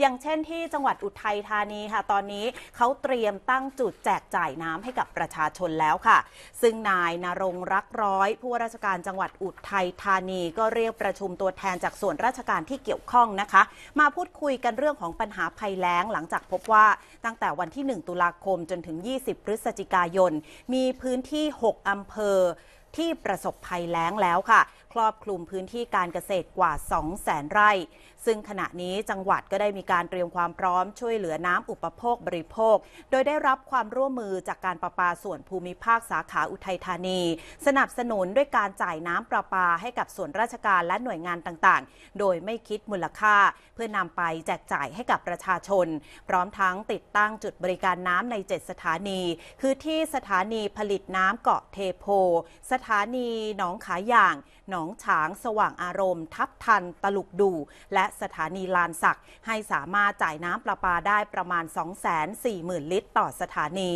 อย่างเช่นที่จังหวัดอุทัยธานีค่ะ ตอนนี้เขาเตรียมตั้งจุดแจกจ่ายน้ำให้กับประชาชนแล้วค่ะ ซึ่งนายนารงรักร้อยผู้ว่าราชการจังหวัดอุทัยธานีก็เรียกประชุมตัวแทนจากส่วนราชการที่เกี่ยวข้องนะคะ มาพูดคุยกันเรื่องของปัญหาภัยแล้งหลังจากพบว่าตั้งแต่วันที่ 1 ตุลาคมจนถึง 20 พฤศจิกายน มีพื้นที่ 6อำเภอที่ประสบภัยแล้งแล้วค่ะ ครอบคลุมพื้นที่การเกษตรกว่า 200,000 ไร่ ซึ่งขณะนี้จังหวัดก็ได้มีการเตรียมความพร้อมช่วยเหลือน้ำอุปโภคบริโภค โดยได้รับความร่วมมือจากการประปาส่วนภูมิภาคสาขาอุทัยธานี สนับสนุนด้วยการจ่ายน้ำประปาให้กับส่วนราชการและหน่วยงานต่างๆ โดยไม่คิดมูลค่า เพื่อนำไปแจกจ่ายให้กับประชาชน พร้อมทั้งติดตั้งจุดบริการน้ำใน 7 สถานี คือที่สถานีผลิตน้ำเกาะเทโพสถานีหนองขายย่าง หนองฉาง สว่างอารมณ์ ทับทัน ตลุกดู และสถานีลานสัก ให้สามารถจ่ายน้ำประปาได้ประมาณ 240,000 ลิตรต่อสถานี